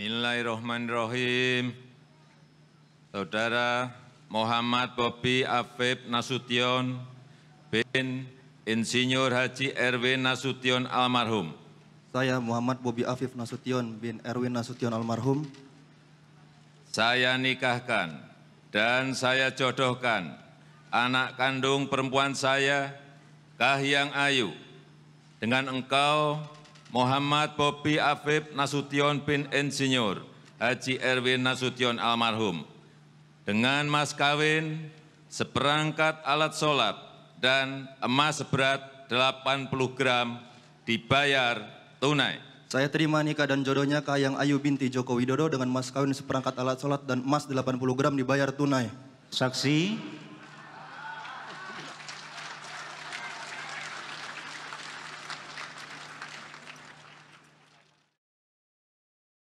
Bismillahirrahmanirrahim. Saudara Muhammad Bobi Afib Nasution bin Insinyur Haji Erwin Nasution almarhum. Saya Muhammad Bobi Afif Nasution bin Erwin Nasution almarhum. Saya nikahkan dan saya jodohkan anak kandung perempuan saya Kahiyang Ayu dengan engkau Muhammad Bobi Afib Nasution bin Insinyur Haji Erwin Nasution almarhum dengan mas kawin seperangkat alat sholat dan emas seberat 80 gram dibayar tunai. Saya terima nikah dan jodohnya Kahiyang Ayu binti Joko Widodo dengan mas kawin seperangkat alat sholat dan emas 80 gram dibayar tunai. Saksi